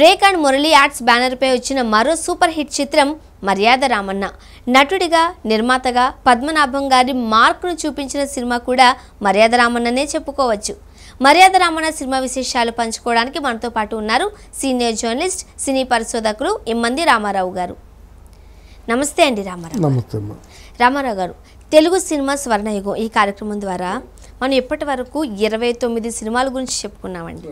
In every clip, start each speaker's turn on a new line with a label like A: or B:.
A: రేఖ్ and Murali ads బ్యానర్పై వచ్చిన మరో సూపర్ హిట్ చిత్రం మర్యాద రామన్న నటుడిగా నిర్మాతగా పద్మనాభం గారి మార్కును చూపించిన సినిమా కూడా మర్యాద రామన్ననే చెప్పుకోవచ్చు మర్యాద రామన్న సినిమా విశేషాలు పంచుకోవడానికి మనతో పాటు ఉన్నారు సీనియర్ జర్నలిస్ట్ సినీ పరిశోధకులు ఇమ్మంది రామారావు గారు నమస్తే అండి రామారావు రామారావు గారు తెలుగు సినిమా స్వర్ణయుగం ఈ కార్యక్రమం ద్వారా మనం ఇప్పటి వరకు ఇరవై తొమ్మిది సినిమాల గురించి చెప్పుకున్నామండి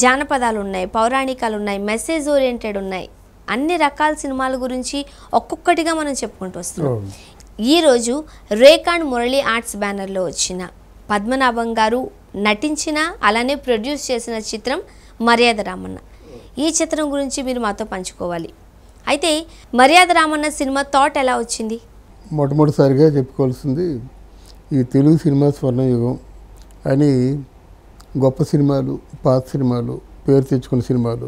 A: జానపదాలు ఉన్నాయి పౌరాణికాలు ఉన్నాయి మెసేజ్ ఓరియంటెడ్ ఉన్నాయి అన్ని రకాల సినిమాల గురించి ఒక్కొక్కటిగా మనం చెప్పుకుంటూ వస్తున్నాం ఈరోజు రేఖాండ్ మురళి ఆర్ట్స్ బ్యానర్లో వచ్చిన పద్మనాభం గారు నటించిన అలానే ప్రొడ్యూస్ చేసిన చిత్రం మర్యాద రామన్న ఈ చిత్రం గురించి మీరు మాతో పంచుకోవాలి అయితే మర్యాద రామన్న సినిమా థాట్ ఎలా వచ్చింది
B: మొట్టమొదటిసారిగా చెప్పుకోవాల్సింది ఈ తెలుగు సినిమా స్వర్ణయుగం అని గొప్ప సినిమాలు పాత సినిమాలు పేరు తెచ్చుకున్న సినిమాలు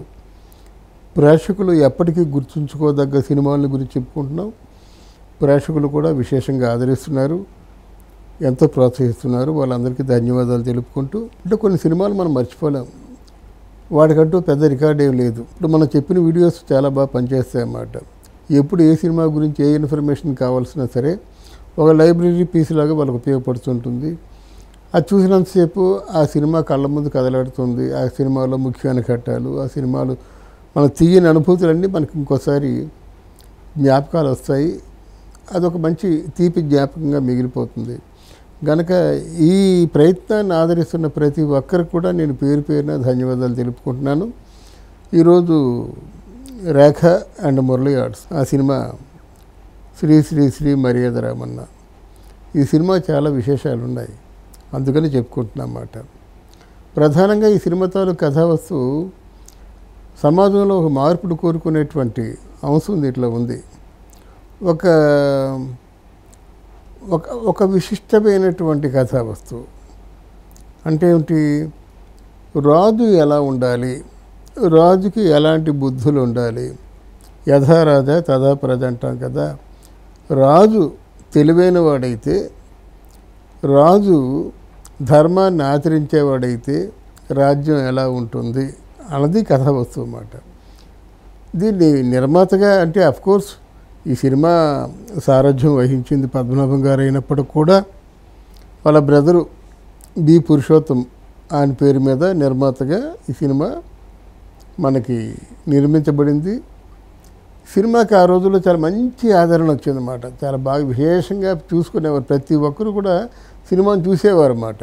B: ప్రేక్షకులు ఎప్పటికీ గుర్తుంచుకోదగ్గ సినిమాల గురించి చెప్పుకుంటున్నాం ప్రేక్షకులు కూడా విశేషంగా ఆదరిస్తున్నారు ఎంతో ప్రోత్సహిస్తున్నారు వాళ్ళందరికీ ధన్యవాదాలు తెలుపుకుంటూ అంటే కొన్ని సినిమాలు మనం మర్చిపోలేం వాడికంటూ పెద్ద రికార్డ్ ఏం లేదు ఇప్పుడు మనం చెప్పిన వీడియోస్ చాలా బాగా పనిచేస్తాయి అన్నమాట ఎప్పుడు ఏ సినిమా గురించి ఏ ఇన్ఫర్మేషన్ కావాల్సినా సరే ఒక లైబ్రరీ పీస్ లాగా వాళ్ళకు ఉపయోగపడుతుంటుంది అది చూసినంతసేపు ఆ సినిమా కళ్ళ ముందు కదలాడుతుంది ఆ సినిమాలో ముఖ్యమైన ఘట్టాలు ఆ సినిమాలు మనం తీయని అనుభూతులన్నీ మనకి ఇంకోసారి జ్ఞాపకాలు వస్తాయి అదొక మంచి తీపి జ్ఞాపకంగా మిగిలిపోతుంది గనక ఈ ప్రయత్నాన్ని ఆదరిస్తున్న ప్రతి ఒక్కరికి కూడా నేను పేరు పేరున ధన్యవాదాలు తెలుపుకుంటున్నాను ఈరోజు రేఖ అండ్ మురళి ఆర్ట్స్ ఆ సినిమా శ్రీ శ్రీ శ్రీ మర్యాద రామన్న ఈ సినిమా చాలా విశేషాలు ఉన్నాయి అందుకని చెప్పుకుంటున్నమాట ప్రధానంగా ఈ సినిమా తాలూకు కథావస్తువు సమాజంలో ఒక మార్పుడు కోరుకునేటువంటి అంశం దీంట్లో ఉంది ఒక ఒక ఒక విశిష్టమైనటువంటి కథావస్తువు అంటే ఏమిటి రాజు ఎలా ఉండాలి రాజుకి ఎలాంటి బుద్ధులు ఉండాలి యథారాజ తథా ప్రజ అంటాం కదా రాజు తెలివైన వాడైతే రాజు ధర్మాన్ని ఆచరించేవాడైతే రాజ్యం ఎలా ఉంటుంది అన్నది కథ వస్తువు అన్నమాట దీన్ని నిర్మాతగా అంటే అఫ్కోర్స్ ఈ సినిమా సారథ్యం వహించింది పద్మనాభం గారు అయినప్పటికి కూడా వాళ్ళ బ్రదరు బి పురుషోత్తం ఆయన పేరు మీద నిర్మాతగా ఈ సినిమా మనకి నిర్మించబడింది సినిమాకి ఆ రోజుల్లో చాలా మంచి ఆదరణ వచ్చిందన్నమాట చాలా బాగా విశేషంగా చూసుకునేవారు ప్రతి ఒక్కరు కూడా సినిమాను చూసేవారు అన్నమాట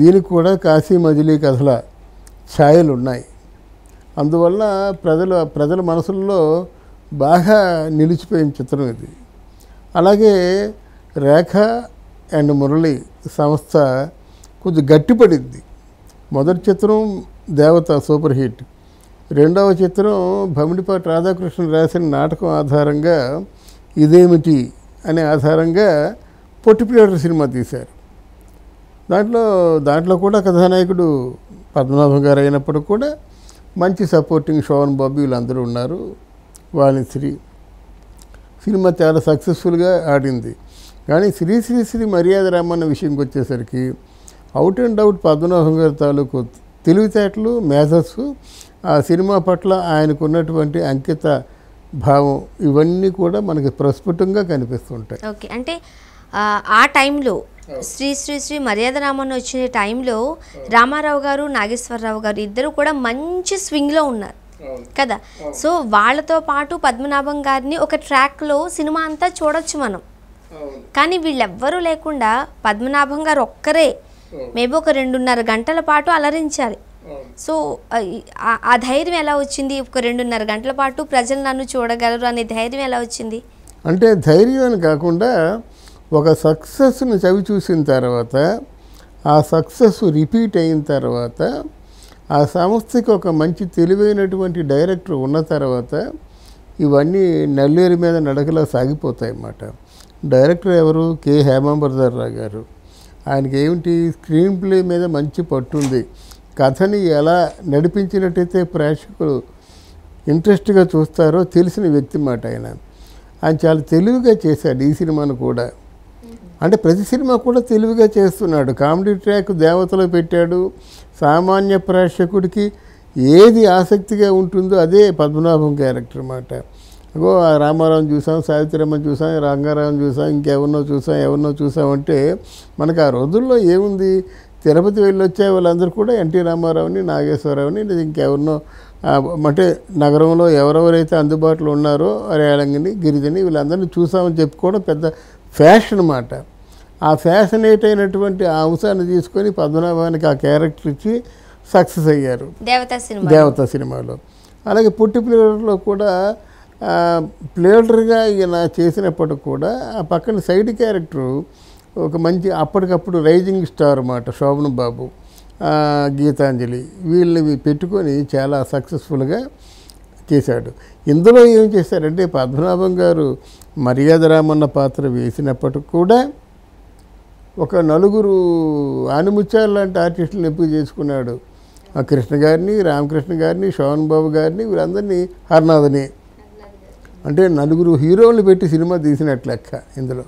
B: దీనికి కూడా కాశీ మజిలీ కథల ఛాయలు ఉన్నాయి అందువల్ల ప్రజల ప్రజల మనసుల్లో బాగా నిలిచిపోయిన చిత్రం ఇది అలాగే రేఖ అండ్ మురళి సంస్థ కొంచెం గట్టిపడింది మొదటి చిత్రం దేవత సూపర్ హిట్ రెండవ చిత్రం భమిడిపాటి రాధాకృష్ణ రాసిన నాటకం ఆధారంగా ఇదేమిటి అనే ఆధారంగా పొట్టిప్లేటర్ సినిమా తీశారు దాంట్లో దాంట్లో కూడా కథానాయకుడు పద్మనాభం గారు అయినప్పుడు కూడా మంచి సపోర్టింగ్ శోవన్ బాబు వీళ్ళందరూ ఉన్నారు వాణిశ్రీ సినిమా చాలా సక్సెస్ఫుల్గా ఆడింది కానీ శ్రీ శ్రీ శ్రీ మర్యాద రామన్న విషయంకి వచ్చేసరికి అవుట్ అండ్ అవుట్ పద్మనాభం గారి తాలూకు తెలివితేటలు మేధస్సు ఆ సినిమా పట్ల ఆయనకున్నటువంటి అంకిత భావం ఇవన్నీ కూడా మనకి ప్రస్ఫుటంగా కనిపిస్తుంటాయి
A: ఓకే అంటే ఆ టైంలో శ్రీ శ్రీ శ్రీ మర్యాద రామన్ వచ్చిన టైంలో రామారావు గారు నాగేశ్వరరావు గారు ఇద్దరు కూడా మంచి స్వింగ్లో ఉన్నారు కదా సో వాళ్ళతో పాటు పద్మనాభం గారిని ఒక ట్రాక్లో సినిమా అంతా చూడొచ్చు మనం కానీ వీళ్ళెవ్వరూ లేకుండా పద్మనాభం గారు ఒక్కరే మేబీ ఒక రెండున్నర గంటల పాటు అలరించాలి సో ఆ ధైర్యం ఎలా వచ్చింది ఒక రెండున్నర గంటల పాటు ప్రజలు నన్ను చూడగలరు అనే ధైర్యం ఎలా వచ్చింది
B: అంటే ధైర్యం అని కాకుండా ఒక సక్సెస్ను చవి చూసిన తర్వాత ఆ సక్సెస్ రిపీట్ అయిన తర్వాత ఆ సంస్థకి ఒక మంచి తెలివైనటువంటి డైరెక్టర్ ఉన్న తర్వాత ఇవన్నీ నల్లేరు మీద నడకలా సాగిపోతాయి అన్నమాట డైరెక్టర్ ఎవరు కె హేమాంబర్దార్ రావు గారు ఆయనకి ఏమిటి స్క్రీన్ ప్లే మీద మంచి పట్టుంది కథని ఎలా నడిపించినట్టయితే ప్రేక్షకులు ఇంట్రెస్ట్గా చూస్తారో తెలిసిన వ్యక్తి మాట ఆయన ఆయన చాలా తెలివిగా చేశాడు ఈ సినిమాను కూడా అంటే ప్రతి సినిమా కూడా తెలివిగా చేస్తున్నాడు కామెడీ ట్రాక్ దేవతలో పెట్టాడు సామాన్య ప్రేక్షకుడికి ఏది ఆసక్తిగా ఉంటుందో అదే పద్మనాభం క్యారెక్టర్ అన్నమాట అగో రామారావు చూసాం సావిత్రమ్మ చూసాం రంగారావు చూసాం ఇంకెవరినో చూసాం ఎవరినో చూసామంటే మనకు ఆ రోజుల్లో ఏముంది తిరుపతి వెళ్ళి వచ్చే వాళ్ళందరూ కూడా ఎన్టీ రామారావుని నాగేశ్వరరావుని లేదా ఇంకెవరినో అంటే నగరంలో ఎవరెవరైతే అందుబాటులో ఉన్నారో రేలంగిని గిరిజని వీళ్ళందరినీ చూసామని చెప్పుకోవడం పెద్ద ఫ్యాషన్ అనమాట ఆ ఫ్యాసినేట్ అయినటువంటి ఆ అంశాన్ని తీసుకొని పద్మనాభానికి ఆ క్యారెక్టర్ ఇచ్చి సక్సెస్ అయ్యారు
A: దేవత సినిమా దేవత
B: సినిమాలో అలాగే పుట్టి ప్లేయర్లో కూడా ప్లేయర్గా ఈయన చేసినప్పటికి కూడా ఆ పక్కన సైడ్ క్యారెక్టరు ఒక మంచి అప్పటికప్పుడు రైజింగ్ స్టార్ అన్నమాట శోభన్ బాబు గీతాంజలి వీళ్ళని పెట్టుకొని చాలా సక్సెస్ఫుల్గా చేశాడు ఇందులో ఏం చేశారంటే పద్మనాభం గారు మర్యాద రామన్న పాత్ర వేసినప్పటికి కూడా ఒక నలుగురు ఆనిముత్యాల లాంటి ఆర్టిస్టులు ఎప్పుడు చేసుకున్నాడు కృష్ణ గారిని రామకృష్ణ గారిని శోభన్ బాబు గారిని వీళ్ళందరినీ హర్నాథని అంటే నలుగురు హీరోలు పెట్టి సినిమా తీసినట్లు లెక్క ఇందులో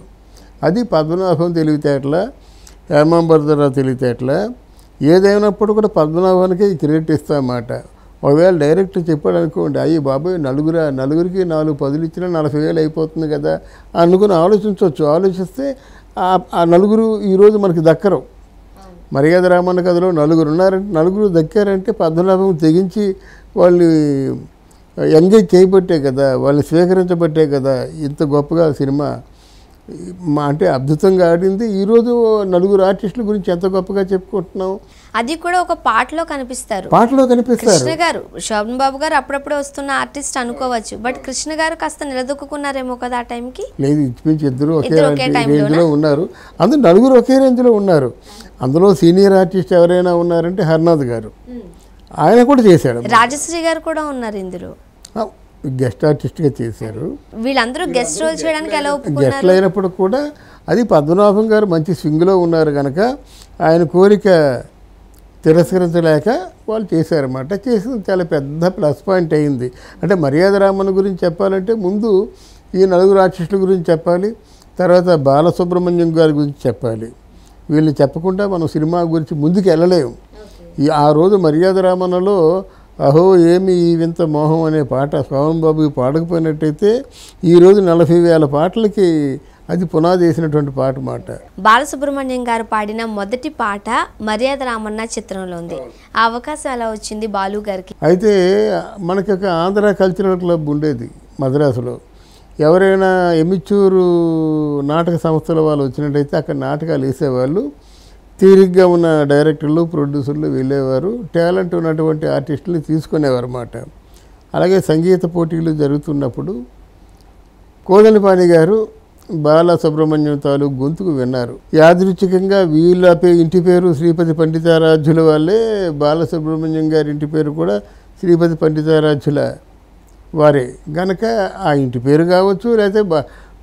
B: అది పద్మనాభం తెలివితేటల హేమాంబరదరావు తెలివితేటల ఏదైనప్పుడు కూడా పద్మనాభానికి క్రెడిట్ అన్నమాట ఒకవేళ డైరెక్ట్ చెప్పాడు అనుకోండి అయ్యి బాబాయ్ నలుగురు నలుగురికి నాలుగు పదులు ఇచ్చినా నలభై వేలు అయిపోతుంది కదా అనుకుని ఆలోచించవచ్చు ఆలోచిస్తే ఆ నలుగురు ఈరోజు మనకి దక్కరు మర్యాద రామన్న కథలో నలుగురు ఉన్నారంటే నలుగురు దక్కారంటే పద్మనాభం తెగించి వాళ్ళు ఎంజాయ్ చేయబట్టే కదా వాళ్ళు స్వీకరించబట్టే కదా ఇంత గొప్పగా సినిమా మా అంటే అద్భుతంగా ఆడింది ఈరోజు నలుగురు ఆర్టిస్టుల గురించి ఎంత గొప్పగా చెప్పుకుంటున్నాం
A: అది కూడా ఒక పాటలో కనిపిస్తారు పాటలో కనిపిస్తారు కృష్ణ గారు శోభన్ బాబు గారు అప్పుడప్పుడు వస్తున్న ఆర్టిస్ట్ అనుకోవచ్చు బట్ కృష్ణ గారు కాస్త నిలదొక్కున్నారేమో కదా ఆ టైంకి
B: లేదు ఇంచుమించు ఇద్దరు ఒకే లో ఉన్నారు అందులో నలుగురు ఒకే లో ఉన్నారు అందులో సీనియర్ ఆర్టిస్ట్ ఎవరైనా ఉన్నారంటే హర్నాథ్ గారు ఆయన కూడా చేశాడు
A: రాజశ్రీ గారు కూడా ఉన్నారు ఇందులో
B: గెస్ట్ ఆర్టిస్ట్గా చేశారు
A: వీళ్ళందరూ గెస్ట్ రోల్ చేయడానికి
B: గెస్ట్లు అయినప్పుడు కూడా అది పద్మనాభం గారు మంచి లో ఉన్నారు కనుక ఆయన కోరిక తిరస్కరించలేక వాళ్ళు చేశారన్నమాట చేసిన చాలా పెద్ద ప్లస్ పాయింట్ అయింది అంటే మర్యాద రామన్ గురించి చెప్పాలంటే ముందు ఈ నలుగురు ఆర్టిస్టుల గురించి చెప్పాలి తర్వాత బాలసుబ్రహ్మణ్యం గారి గురించి చెప్పాలి వీళ్ళు చెప్పకుండా మనం సినిమా గురించి ముందుకు వెళ్ళలేము ఈ ఆ రోజు మర్యాద రామన్నలో అహో ఏమి ఈ వింత మోహం అనే పాట బాబు పాడకపోయినట్టయితే ఈరోజు నలభై వేల పాటలకి అది పునాది వేసినటువంటి పాట మాట
A: బాలసుబ్రహ్మణ్యం గారు పాడిన మొదటి పాట మర్యాద రామన్న చిత్రంలో ఉంది ఆ అవకాశం ఎలా వచ్చింది బాలు గారికి
B: అయితే మనకి ఒక ఆంధ్ర కల్చరల్ క్లబ్ ఉండేది మద్రాసులో ఎవరైనా ఎమిచూరు నాటక సంస్థల వాళ్ళు వచ్చినట్టయితే అక్కడ నాటకాలు వేసేవాళ్ళు తీరిగ్గా ఉన్న డైరెక్టర్లు ప్రొడ్యూసర్లు వెళ్ళేవారు టాలెంట్ ఉన్నటువంటి ఆర్టిస్టులు తీసుకునేవారు అన్నమాట అలాగే సంగీత పోటీలు జరుగుతున్నప్పుడు కోదనిపాణి గారు బాలసుబ్రహ్మణ్యం తాలూకు గొంతుకు విన్నారు యాదృచ్ఛికంగా వీళ్ళ పే ఇంటి పేరు శ్రీపతి పండితారాధ్యుల వాళ్ళే బాలసుబ్రహ్మణ్యం గారి ఇంటి పేరు కూడా శ్రీపతి పండితారాధ్యుల వారే గనక ఆ ఇంటి పేరు కావచ్చు లేకపోతే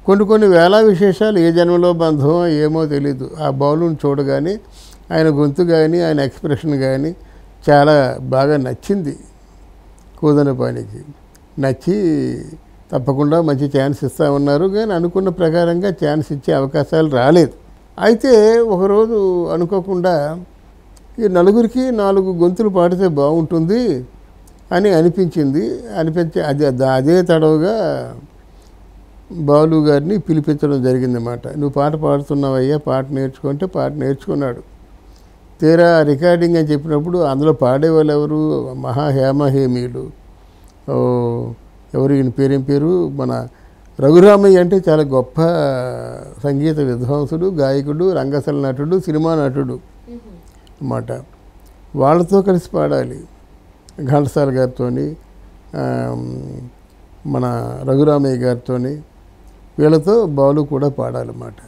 B: కొన్ని కొన్ని వేళ విశేషాలు ఏ జన్మలో బంధం ఏమో తెలీదు ఆ బౌలును చూడగానే ఆయన గొంతు కానీ ఆయన ఎక్స్ప్రెషన్ కానీ చాలా బాగా నచ్చింది కూదనపానికి నచ్చి తప్పకుండా మంచి ఛాన్స్ ఉన్నారు కానీ అనుకున్న ప్రకారంగా ఛాన్స్ ఇచ్చే అవకాశాలు రాలేదు అయితే ఒకరోజు అనుకోకుండా ఈ నలుగురికి నాలుగు గొంతులు పాడితే బాగుంటుంది అని అనిపించింది అనిపించే అదే అదే తడవుగా బాలు గారిని పిలిపించడం జరిగిందన్నమాట నువ్వు పాట పాడుతున్నావయ్యా పాట నేర్చుకుంటే పాట నేర్చుకున్నాడు తీరా రికార్డింగ్ అని చెప్పినప్పుడు అందులో పాడేవాళ్ళు ఎవరు మహా హేమహేమీలు ఎవరు ఈయన పేరేం పేరు మన రఘురామయ్య అంటే చాలా గొప్ప సంగీత విద్వాంసుడు గాయకుడు రంగస్థల నటుడు సినిమా నటుడు అన్నమాట వాళ్ళతో కలిసి పాడాలి ఘంటసాల గారితో మన రఘురామయ్య గారితోని వీళ్ళతో బాలు కూడా పాడాలన్నమాట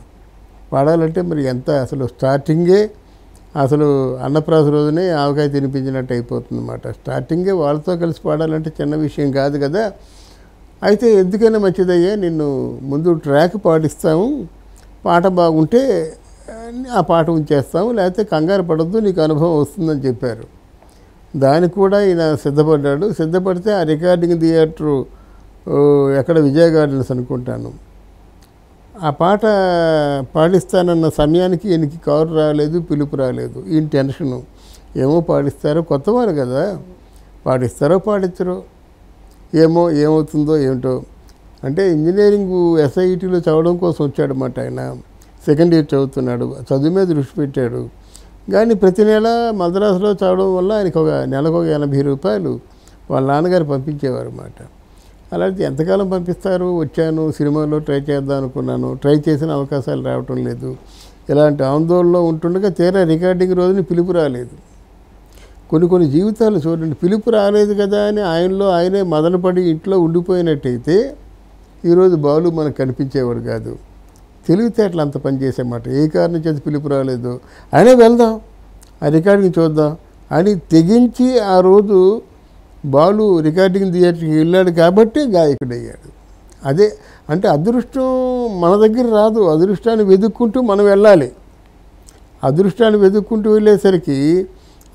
B: పాడాలంటే మరి ఎంత అసలు స్టార్టింగే అసలు అన్నప్రాస రోజునే ఆవకాయ తినిపించినట్టు అయిపోతుందన్నమాట స్టార్టింగే వాళ్ళతో కలిసి పాడాలంటే చిన్న విషయం కాదు కదా అయితే ఎందుకైనా మంచిదయ్యా నిన్ను ముందు ట్రాక్ పాటిస్తాము పాట బాగుంటే ఆ పాట ఉంచేస్తాము లేకపోతే కంగారు పడద్దు నీకు అనుభవం వస్తుందని చెప్పారు దానికి కూడా ఈయన సిద్ధపడ్డాడు సిద్ధపడితే ఆ రికార్డింగ్ థియేటరు ఎక్కడ విజయ గార్డెన్స్ అనుకుంటాను ఆ పాట పాడిస్తానన్న సమయానికి ఈయనకి కారు రాలేదు పిలుపు రాలేదు ఈయన టెన్షను ఏమో పాడిస్తారో కొత్తవారు కదా పాడిస్తారో పాడించరో ఏమో ఏమవుతుందో ఏమిటో అంటే ఇంజనీరింగ్ ఎస్ఐటీలో చదవడం కోసం వచ్చాడన్నమాట ఆయన సెకండ్ ఇయర్ చదువుతున్నాడు చదువు మీద దృష్టి పెట్టాడు కానీ ప్రతి నెల మద్రాసులో చదవడం వల్ల ఆయనకు ఒక నెలకు ఒక ఎనభై రూపాయలు వాళ్ళ నాన్నగారు పంపించేవారు అన్నమాట అలాంటిది ఎంతకాలం పంపిస్తారు వచ్చాను సినిమాలో ట్రై చేద్దాం అనుకున్నాను ట్రై చేసిన అవకాశాలు రావటం లేదు ఇలాంటి ఆందోళనలో ఉంటుండగా తీరా రికార్డింగ్ రోజున పిలుపు రాలేదు కొన్ని కొన్ని జీవితాలు చూడండి పిలుపు రాలేదు కదా అని ఆయనలో ఆయనే మదనపడి ఇంట్లో ఉండిపోయినట్టయితే ఈరోజు బాలు మనకు కనిపించేవాడు కాదు తెలివితేటలు అంత పనిచేసేమాట ఏ కారణం చేసి పిలుపు రాలేదు అయినా వెళ్దాం ఆ రికార్డింగ్ చూద్దాం అని తెగించి ఆ రోజు బాలు రికార్డింగ్ థియేటర్కి వెళ్ళాడు కాబట్టి గాయకుడయ్యాడు అదే అంటే అదృష్టం మన దగ్గర రాదు అదృష్టాన్ని వెతుక్కుంటూ మనం వెళ్ళాలి అదృష్టాన్ని వెతుక్కుంటూ వెళ్ళేసరికి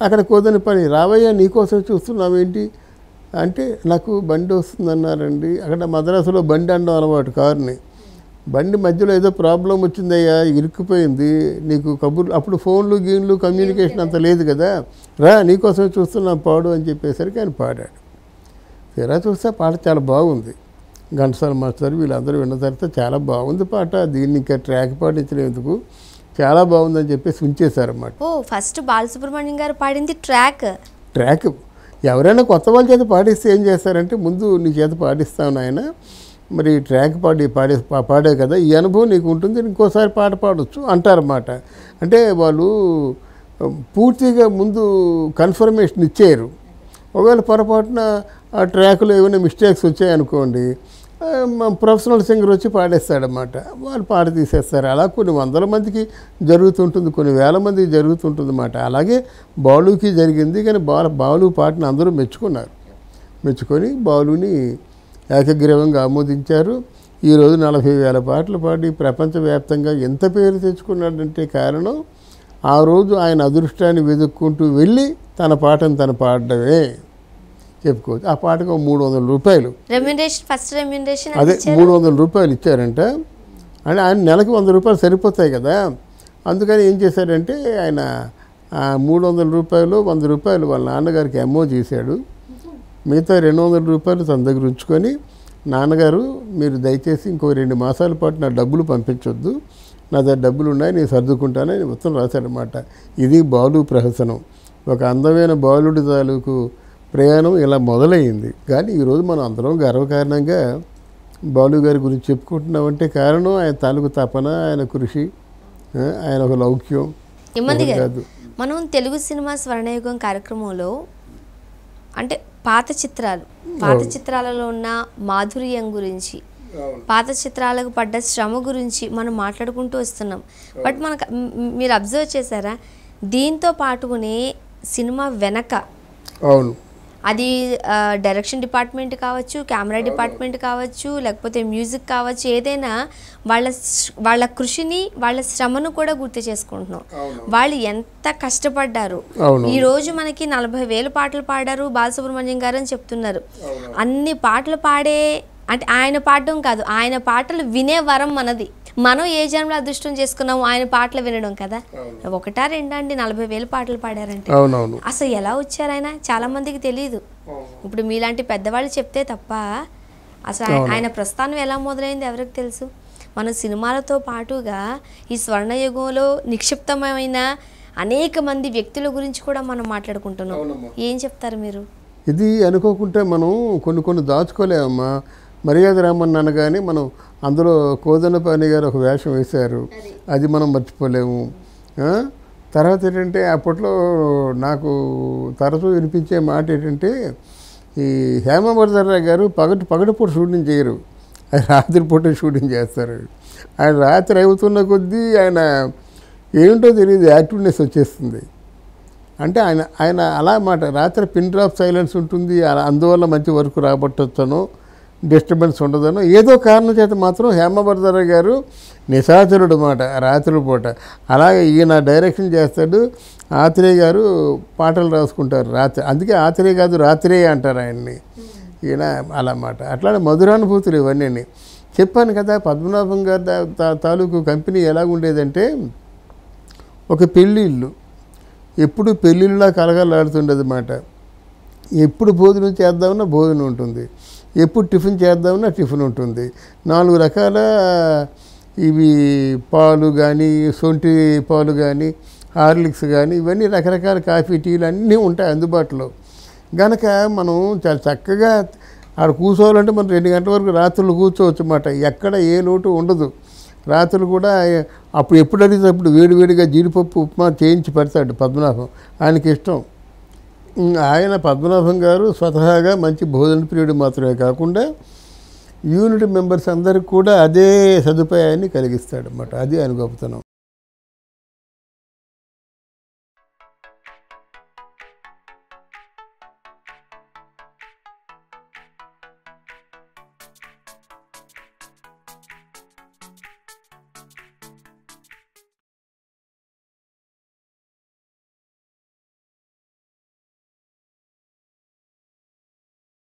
B: అక్కడ కోదని పని రావయ్య నీకోసం చూస్తున్నాం ఏంటి అంటే నాకు బండి వస్తుందన్నారండి అక్కడ మద్రాసులో బండి అండం అలవాటు కారుని బండి మధ్యలో ఏదో ప్రాబ్లం వచ్చిందయ్యా ఇరుక్కుపోయింది నీకు కబుర్లు అప్పుడు ఫోన్లు గీన్లు కమ్యూనికేషన్ అంత లేదు కదా రా నీకోసమే చూస్తున్నాను పాడు అని చెప్పేసరికి ఆయన పాడాడు తీరా చూస్తే పాట చాలా బాగుంది ఘంటసాల మాస్టర్ వీళ్ళందరూ విన్న తర్వాత చాలా బాగుంది పాట దీన్ని ఇంకా ట్రాక్ పాటించినందుకు చాలా బాగుందని చెప్పేసి ఉంచేశారన్నమాట
A: ఓ ఫస్ట్ బాలసుబ్రహ్మణ్యం గారు పాడింది ట్రాక్
B: ట్రాక్ ఎవరైనా కొత్త వాళ్ళ చేత పాటిస్తే ఏం చేస్తారంటే ముందు నీ చేత పాటిస్తాను ఆయన మరి ట్రాక్ పాడి పాడే పాడే కదా ఈ అనుభవం నీకు ఉంటుంది ఇంకోసారి పాట పాడవచ్చు అంటారన్నమాట అంటే వాళ్ళు పూర్తిగా ముందు కన్ఫర్మేషన్ ఇచ్చారు ఒకవేళ పొరపాటున ఆ ట్రాక్లో ఏమైనా మిస్టేక్స్ వచ్చాయనుకోండి ప్రొఫెషనల్ సింగర్ వచ్చి పాడేస్తాడనమాట వాళ్ళు పాట తీసేస్తారు అలా కొన్ని వందల మందికి జరుగుతుంటుంది కొన్ని వేల మందికి జరుగుతుంటుంది అన్నమాట అలాగే బాలుకి జరిగింది కానీ బాలు బాలు పాటను అందరూ మెచ్చుకున్నారు మెచ్చుకొని బాలుని ఏకగ్రీవంగా ఆమోదించారు ఈరోజు నలభై వేల పాటలు పాడి ప్రపంచవ్యాప్తంగా ఎంత పేరు తెచ్చుకున్నాడంటే కారణం ఆ రోజు ఆయన అదృష్టాన్ని వెతుక్కుంటూ వెళ్ళి తన పాటను తను పాడడమే చెప్పుకోవచ్చు ఆ పాటకు మూడు వందల రూపాయలు అదే మూడు వందల రూపాయలు ఇచ్చారంట అంటే ఆయన నెలకు వంద రూపాయలు సరిపోతాయి కదా అందుకని ఏం చేశారంటే ఆయన మూడు వందల రూపాయలు వంద రూపాయలు వాళ్ళ నాన్నగారికి ఎమ్మో చేశాడు మిగతా రెండు వందల రూపాయలు తన దగ్గర ఉంచుకొని నాన్నగారు మీరు దయచేసి ఇంకో రెండు మాసాల పాటు నా డబ్బులు పంపించొద్దు నా దగ్గర డబ్బులు ఉన్నాయి నేను సర్దుకుంటానని మొత్తం రాశాడనమాట ఇది బాలు ప్రహసనం ఒక అందమైన బాలుడి తాలూకు ప్రయాణం ఇలా మొదలైంది కానీ ఈరోజు మనం అందరం గర్వకారణంగా బాలు గారి గురించి చెప్పుకుంటున్నామంటే కారణం ఆయన తాలూకు తపన ఆయన కృషి ఆయన ఒక లౌక్యం కాదు
A: మనం తెలుగు సినిమా స్వర్ణయుగం కార్యక్రమంలో అంటే పాత చిత్రాలు పాత చిత్రాలలో ఉన్న మాధుర్యం గురించి పాత చిత్రాలకు పడ్డ శ్రమ గురించి మనం మాట్లాడుకుంటూ వస్తున్నాం బట్ మనకు మీరు అబ్జర్వ్ చేశారా దీంతో పాటుకునే సినిమా వెనక అవును అది డైరెక్షన్ డిపార్ట్మెంట్ కావచ్చు కెమెరా డిపార్ట్మెంట్ కావచ్చు లేకపోతే మ్యూజిక్ కావచ్చు ఏదైనా వాళ్ళ వాళ్ళ కృషిని వాళ్ళ శ్రమను కూడా గుర్తు చేసుకుంటున్నాం వాళ్ళు ఎంత కష్టపడ్డారు ఈ రోజు మనకి నలభై వేలు పాటలు పాడారు బాలసుబ్రహ్మణ్యం గారు అని చెప్తున్నారు అన్ని పాటలు పాడే అంటే ఆయన పాడడం కాదు ఆయన పాటలు వినే వరం మనది మనం ఏ జన్మలో అదృష్టం చేసుకున్నాము ఆయన పాటలు వినడం కదా ఒకటా రెండా అండి నలభై వేలు పాటలు పాడారంటే అసలు ఎలా వచ్చారు ఆయన చాలా మందికి తెలియదు ఇప్పుడు మీలాంటి పెద్దవాళ్ళు చెప్తే తప్ప అసలు ఆయన ప్రస్థానం ఎలా మొదలైంది ఎవరికి తెలుసు మన సినిమాలతో పాటుగా ఈ స్వర్ణయుగంలో నిక్షిప్తమైన అనేక మంది వ్యక్తుల గురించి కూడా మనం మాట్లాడుకుంటున్నాం ఏం చెప్తారు మీరు
B: ఇది అనుకోకుంటే మనం కొన్ని కొన్ని దాచుకోలేమ్మా మర్యాద రామన్నాను కానీ మనం అందులో కోదండపాణి గారు ఒక వేషం వేశారు అది మనం మర్చిపోలేము తర్వాత ఏంటంటే అప్పట్లో నాకు తరచూ వినిపించే మాట ఏంటంటే ఈ హేమవర్ధనరావు గారు పగటి పగటిపూట షూటింగ్ చేయరు ఆయన రాత్రిపూట షూటింగ్ చేస్తారు ఆయన రాత్రి అవుతున్న కొద్దీ ఆయన ఏమిటో తెలియదు యాక్టివ్నెస్ వచ్చేస్తుంది అంటే ఆయన ఆయన అలా మాట రాత్రి పిన్ డ్రాప్ సైలెన్స్ ఉంటుంది అందువల్ల మంచి వర్క్ రాబట్టొచ్చను డిస్టర్బెన్స్ ఉండదనో ఏదో కారణం చేత మాత్రం హేమవర్ధర గారు నిశాచరుడు మాట రాత్రుల పూట అలాగే ఈయన డైరెక్షన్ చేస్తాడు ఆత్రేయ గారు పాటలు రాసుకుంటారు రాత్రి అందుకే ఆత్రేయ కాదు రాత్రేయ అంటారు ఆయన్ని ఈయన అలా మాట అట్లానే మధురానుభూతులు ఇవన్నీ చెప్పాను కదా పద్మనాభం గారి తాలూకు కంపెనీ ఎలాగుండేదంటే ఒక పెళ్ళి ఇల్లు ఎప్పుడు పెళ్ళిళ్ళలా కలగలాడుతుండదు మాట ఎప్పుడు భోజనం చేద్దామన్నా భోజనం ఉంటుంది ఎప్పుడు టిఫిన్ చేద్దామన్నా టిఫిన్ ఉంటుంది నాలుగు రకాల ఇవి పాలు కానీ సొంటి పాలు కానీ హార్లిక్స్ కానీ ఇవన్నీ రకరకాల కాఫీ టీలు అన్నీ ఉంటాయి అందుబాటులో గనక మనం చాలా చక్కగా ఆడ కూర్చోవాలంటే మనం రెండు గంటల వరకు రాత్రులు కూర్చోవచ్చు అన్నమాట ఎక్కడ ఏ లోటు ఉండదు రాత్రులు కూడా అప్పుడు ఎప్పుడు అప్పుడు వేడివేడిగా జీడిపప్పు ఉప్మా చేయించి పెడతాడు పద్మనాభం ఆయనకి ఇష్టం ఆయన పద్మనాభం గారు స్వతహాగా మంచి భోజన ప్రియుడు మాత్రమే కాకుండా యూనిట్ మెంబర్స్ అందరికి కూడా అదే సదుపాయాన్ని అన్నమాట అది ఆయన గొప్పతనం